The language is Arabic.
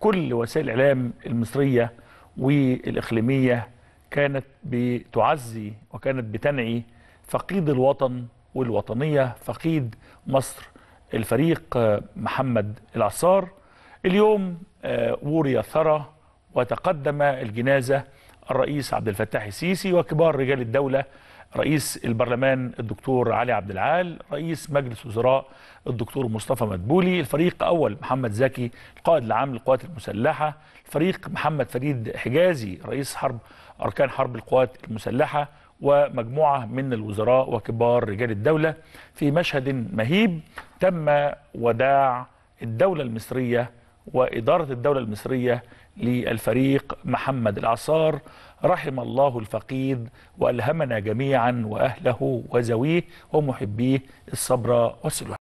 كل وسائل الاعلام المصريه والاقليميه كانت بتعزي وكانت بتنعي فقيد الوطن والوطنيه فقيد مصر الفريق آه، محمد العصار اليوم آه، وري الثرى وتقدم الجنازه الرئيس عبد الفتاح السيسي وكبار رجال الدوله رئيس البرلمان الدكتور علي عبد العال رئيس مجلس وزراء الدكتور مصطفى مدبولي الفريق أول محمد زكي القائد العام للقوات المسلحة الفريق محمد فريد حجازي رئيس حرب أركان حرب القوات المسلحة ومجموعة من الوزراء وكبار رجال الدولة في مشهد مهيب تم وداع الدولة المصرية وإدارة الدولة المصرية للفريق محمد العصار رحم الله الفقيد وألهمنا جميعا وأهله وزويه ومحبيه الصبر والسلوح